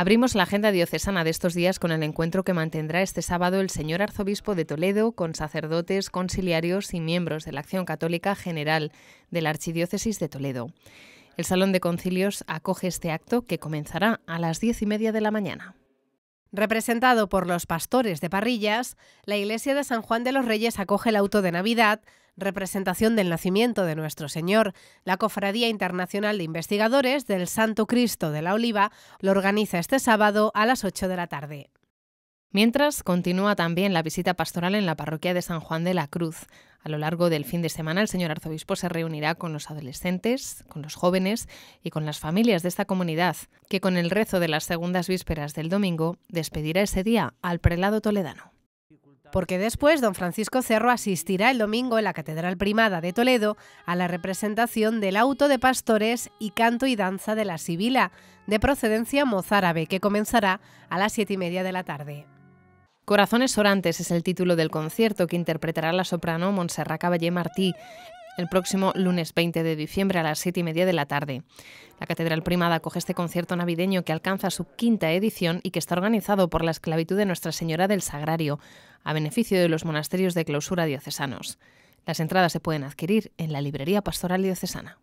Abrimos la agenda diocesana de estos días con el encuentro que mantendrá este sábado el señor arzobispo de Toledo con sacerdotes, conciliarios y miembros de la Acción Católica General de la Archidiócesis de Toledo. El Salón de Concilios acoge este acto que comenzará a las diez y media de la mañana. Representado por los pastores de parrillas, la iglesia de San Juan de los Reyes acoge el auto de Navidad, representación del nacimiento de nuestro Señor. La Cofradía Internacional de Investigadores del Santo Cristo de la Oliva lo organiza este sábado a las 8 de la tarde. Mientras, continúa también la visita pastoral en la parroquia de San Juan de la Cruz. A lo largo del fin de semana, el señor arzobispo se reunirá con los adolescentes, con los jóvenes y con las familias de esta comunidad, que con el rezo de las segundas vísperas del domingo despedirá ese día al prelado toledano. Porque después don Francisco Cerro asistirá el domingo en la Catedral Primada de Toledo a la representación del auto de pastores y canto y danza de la Sibila, de procedencia mozárabe, que comenzará a las siete y media de la tarde. Corazones Orantes es el título del concierto que interpretará la soprano Montserrat Caballé Martí el próximo lunes 20 de diciembre a las 7 y media de la tarde. La Catedral Primada acoge este concierto navideño que alcanza su quinta edición y que está organizado por la esclavitud de Nuestra Señora del Sagrario, a beneficio de los monasterios de clausura diocesanos. Las entradas se pueden adquirir en la Librería Pastoral Diocesana.